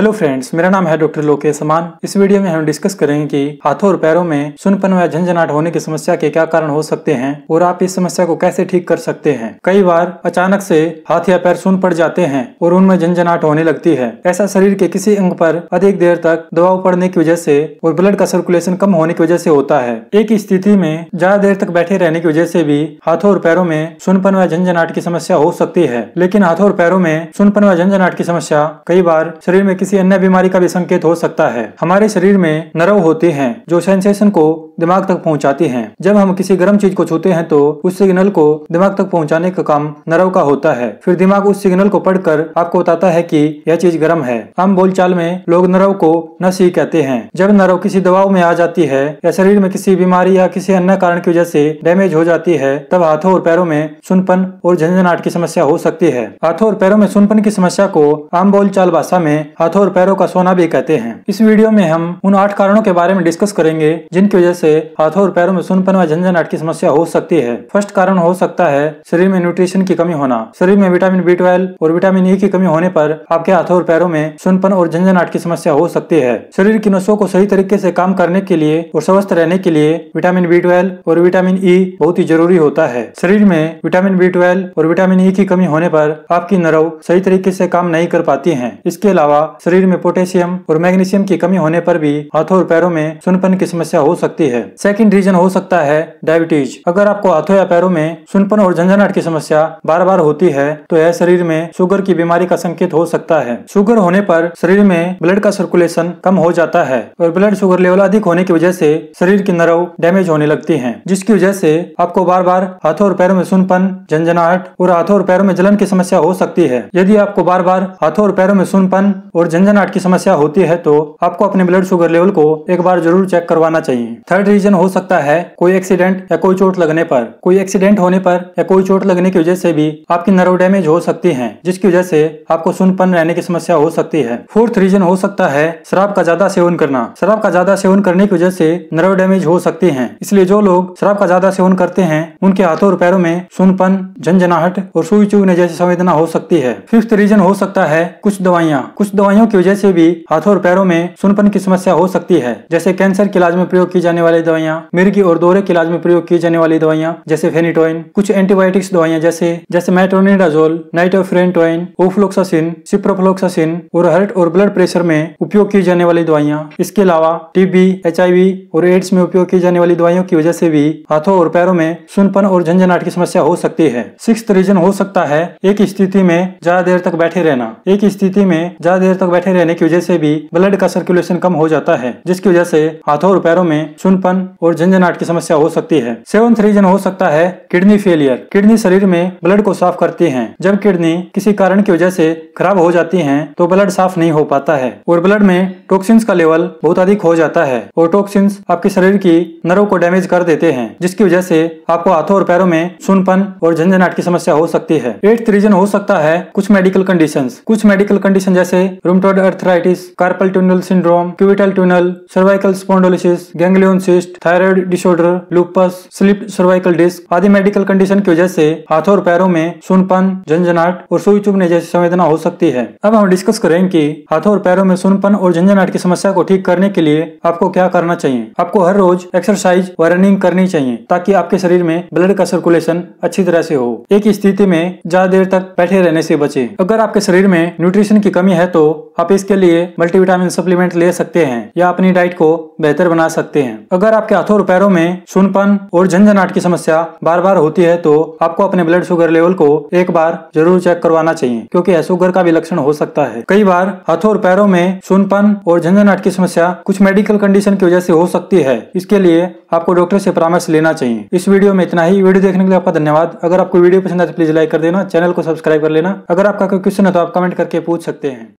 Hello friends मेरा नाम है डॉक्टर लोकेश समान इस वीडियो में हम डिस्कस करेंगे कि हाथों और पैरों में सुनपन व झंझनाट होने की समस्या के क्या कारण हो सकते हैं और आप इस समस्या को कैसे ठीक कर सकते हैं कई बार अचानक से हाथ या पैर सुन पड़ जाते हैं और उनमें झंझनाट होने लगती है ऐसा शरीर के किसी अंग पर अधिक देर तक दबाव पड़ने की वजह से और ब्लड का सर्कुलेशन कम होने की वजह से होता है एक स्थिति में ज्यादा देर तक बैठे रहने की वजह से भी हाथों और पैरों में सुनपन व झंझनाट की समस्या हो सकती है लेकिन हाथों और पैरों में सुनपन व झंझनाट की समस्या कई बार शरीर में किसी किसी अन्य बीमारी का भी संकेत हो सकता है हमारे शरीर में नरव होते हैं जो सेंसेशन को दिमाग तक पहुंचाती हैं। जब हम किसी गर्म चीज को छूते हैं तो उस सिग्नल को दिमाग तक पहुंचाने का काम नरव का होता है फिर दिमाग उस सिग्नल को पढ़कर आपको बताता है कि यह चीज गर्म है आम बोलचाल में लोग नरव को नसी कहते हैं जब नरव किसी दबाव में आ जाती है या शरीर में किसी बीमारी या किसी अन्य कारण की वजह से डैमेज हो जाती है तब हाथों और पैरों में सुनपन और झंझनाट की समस्या हो सकती है हाथों और पैरों में सुनपन की समस्या को आम बोलचाल भाषा में हाथों और पैरों का सोना भी कहते हैं इस वीडियो में हम उन आठ कारणों के बारे में डिस्कस करेंगे जिनकी वजह से हाथों और पैरों में सुनपन व झंझनाट की समस्या हो सकती है फर्स्ट कारण हो सकता है शरीर में न्यूट्रिशन की कमी होना शरीर में विटामिन बी ट्वेल्व और विटामिन ई e की कमी होने पर आपके हाथों और पैरों में सुनपन और झंझनाट की समस्या हो सकती है शरीर की नसों को सही तरीके से काम करने के लिए और स्वस्थ रहने के लिए विटामिन बी ट्वेल्व और विटामिन ई e बहुत ही जरूरी होता है शरीर में विटामिन बी ट्वेल्व और विटामिन ई e की कमी होने पर आपकी नरव सही तरीके से काम नहीं कर पाती हैं। इसके अलावा शरीर में पोटेशियम और मैग्नीशियम की कमी होने पर भी हाथों और पैरों में सुनपन की समस्या हो सकती है सेकंड रीजन हो सकता है डायबिटीज अगर आपको हाथों या पैरों में सुनपन और झंझनाट की समस्या बार बार होती है तो यह शरीर में शुगर की बीमारी का संकेत हो सकता है शुगर होने पर शरीर में ब्लड का सर्कुलेशन कम हो जाता है और ब्लड शुगर लेवल अधिक होने की वजह से शरीर की नरव डैमेज होने लगती है जिसकी वजह से आपको बार बार हाथों और पैरों में सुनपन झंझनाहट और हाथों और पैरों में जलन की समस्या हो सकती है यदि आपको बार बार हाथों और पैरों में सुनपन और झंझनाट की समस्या होती है तो आपको अपने ब्लड शुगर लेवल को एक बार जरूर चेक करवाना चाहिए थर्ड रीजन हो सकता है कोई एक्सीडेंट या कोई चोट लगने पर कोई एक्सीडेंट होने पर या कोई चोट लगने की वजह से भी आपकी नर्व डैमेज हो सकती है जिसकी वजह से आपको सुनपन रहने की समस्या हो सकती है फोर्थ रीजन हो सकता है शराब का ज्यादा सेवन करना शराब का ज्यादा सेवन करने की वजह से नर्व डैमेज हो सकती है इसलिए जो लोग शराब का ज्यादा सेवन करते हैं उनके हाथों और पैरों में सुनपन झंझनाहट और सुई चुगने जैसी संवेदना हो सकती है फिफ्थ रीजन हो सकता है कुछ दवाइयाँ कुछ दवाइयाँ बीमारियों की वजह से भी हाथों और पैरों में सुनपन की समस्या हो सकती है जैसे कैंसर के इलाज में प्रयोग की जाने वाली दवाइयाँ मिर्गी और दौरे के इलाज में प्रयोग की जाने वाली दवाइयाँ जैसे फेनिटोइन कुछ एंटीबायोटिक्स दवाइयाँ जैसे जैसे मैट्रोनिडाजोल नाइट्रोफ्रेंटोइन ओफ्लोक्सासिन सिप्रोफ्लोक्सासिन और हर्ट और ब्लड प्रेशर में उपयोग की जाने वाली दवाइयाँ इसके अलावा टीबी एच और एड्स में उपयोग की जाने वाली दवाइयों की वजह से भी हाथों और पैरों में सुनपन और झंझनाट की समस्या हो सकती है सिक्स रीजन हो सकता है एक स्थिति में ज्यादा देर तक बैठे रहना एक स्थिति में ज्यादा देर तक बैठे रहने की वजह से भी ब्लड का सर्कुलेशन कम हो जाता है जिसकी वजह से हाथों और पैरों में सुनपन और झंझनाट की समस्या हो सकती है सेवंथ रीजन हो सकता है किडनी फेलियर किडनी शरीर में ब्लड को साफ करती है जब किडनी किसी कारण की वजह से खराब हो जाती है तो ब्लड साफ नहीं हो पाता है और ब्लड में टॉक्सिन्स का लेवल बहुत अधिक हो जाता है और टॉक्सिन्स आपके शरीर की नरों को डैमेज कर देते हैं जिसकी वजह से आपको हाथों और पैरों में सुनपन और झंझनाट की समस्या हो सकती है एट्थ रीजन हो सकता है कुछ मेडिकल कंडीशन कुछ मेडिकल कंडीशन जैसे rheum rheumatoid arthritis carpal tunnel syndrome cubital tunnel cervical spondylosis ganglion cyst thyroid disorder lupus slip cervical disc आदि मेडिकल कंडीशन की वजह से हाथों और पैरों में सुनपन झंझनाट और सुई चुभने जैसी संवेदना हो सकती है अब हम डिस्कस करें कि हाथों और पैरों में सुनपन और झंझनाट की समस्या को ठीक करने के लिए आपको क्या करना चाहिए आपको हर रोज एक्सरसाइज व रनिंग करनी चाहिए ताकि आपके शरीर में ब्लड का सर्कुलेशन अच्छी तरह से हो एक स्थिति में ज्यादा देर तक बैठे रहने से बचे अगर आपके शरीर में न्यूट्रिशन की कमी है तो आप इसके लिए मल्टीविटामिन सप्लीमेंट ले सकते हैं या अपनी डाइट को बेहतर बना सकते हैं अगर आपके हाथों और पैरों में सुनपन और झंझनाट की समस्या बार बार होती है तो आपको अपने ब्लड शुगर लेवल को एक बार जरूर चेक करवाना चाहिए क्योंकि शुगर का भी लक्षण हो सकता है कई बार हाथों और पैरों में सुनपन और झंझनाट की समस्या कुछ मेडिकल कंडीशन की वजह से हो सकती है इसके लिए आपको डॉक्टर से परामर्श लेना चाहिए इस वीडियो में इतना ही वीडियो देखने के लिए आपका धन्यवाद अगर आपको वीडियो पसंद आए तो प्लीज लाइक कर देना चैनल को सब्सक्राइब कर लेना अगर आपका कोई क्वेश्चन है तो आप कमेंट करके पूछ सकते हैं